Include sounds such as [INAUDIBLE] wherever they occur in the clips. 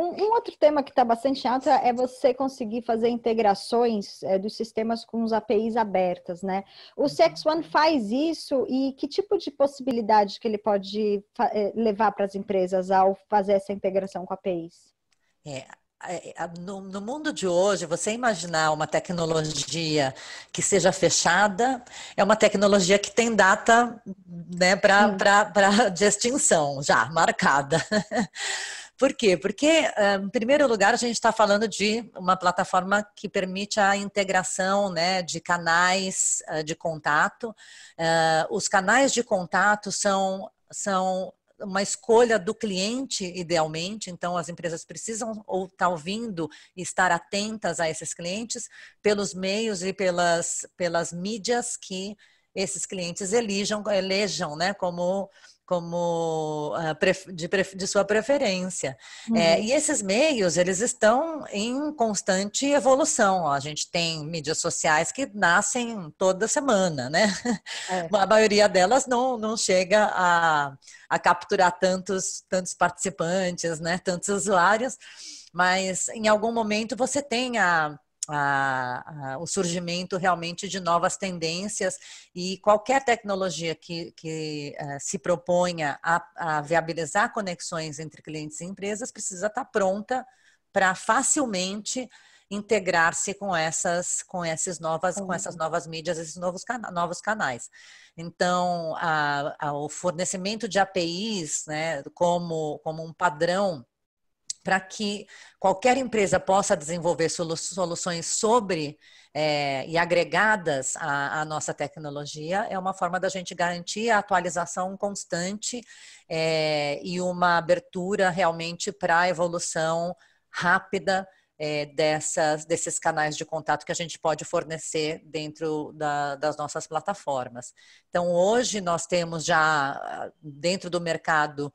Um, outro tema que está bastante alto é você conseguir fazer integrações é, dos sistemas com os APIs abertas, né? O cx uhum. One faz isso e que tipo de possibilidade que ele pode é, levar para as empresas ao fazer essa integração com APIs? É, é, é, no, no, mundo de hoje, você imaginar uma tecnologia que seja fechada é uma tecnologia que tem data né, para [LAUGHS] de extinção já marcada. Por quê? Porque, em primeiro lugar, a gente está falando de uma plataforma que permite a integração né, de canais de contato. Os canais de contato são, são uma escolha do cliente, idealmente, então as empresas precisam ou estar tá ouvindo e estar atentas a esses clientes pelos meios e pelas, pelas mídias que esses clientes elejam, elejam né, como como ah, de, de sua preferência. É, uhum. É, e esses meios, eles estão em constante evolução. Ó. A gente tem mídias sociais que nascem toda semana, né? É. [LAUGHS] A maioria delas não, não chega a, a capturar tantos, tantos participantes, né? Tantos usuários, mas em algum momento você tem a a, a, o surgimento realmente de novas tendências e qualquer tecnologia que, que uh, se proponha a, a viabilizar conexões entre clientes e empresas precisa estar tá pronta para facilmente integrar-se com essas com essas novas com essas uhum. novas mídias esses novos cana novos canais então a, a, o fornecimento de APIs né como como um padrão para que qualquer empresa possa desenvolver solu soluções sobre é, e agregadas à, à, nossa tecnologia, é uma forma da gente garantir a atualização constante é, e uma abertura realmente para a evolução rápida é, dessas, desses canais de contato que a gente pode fornecer dentro da, das nossas plataformas. Então, hoje nós temos já dentro do mercado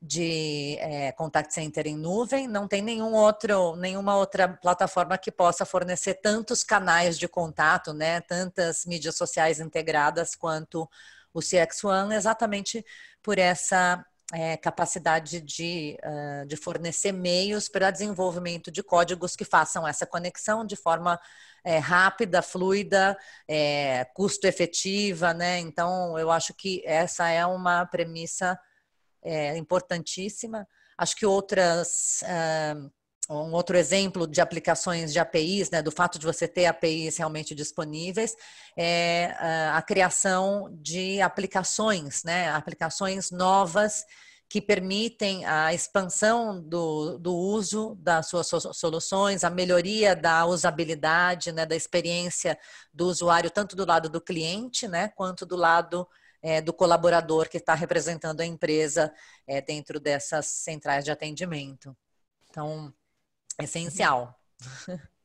de é, contact center em nuvem, não tem nenhum outro, nenhuma outra plataforma que possa fornecer tantos canais de contato, né? Tantas mídias sociais integradas quanto o cx exatamente por essa é, capacidade de, uh, de fornecer meios para desenvolvimento de códigos que façam essa conexão de forma é, rápida, fluida, é, custo efetiva, né? Então, eu acho que essa é uma premissa é, importantíssima. Acho que outras. Uh, um outro exemplo de aplicações de APIs, né, do fato de você ter APIs realmente disponíveis, é ah, a criação de aplicações, né, aplicações novas que permitem a expansão do, do uso das suas soluções, a melhoria da usabilidade, né, da experiência do usuário, tanto do lado do cliente, né, quanto do lado é, do colaborador que está representando a empresa é, dentro dessas centrais de atendimento. Então, é essencial. [LAUGHS]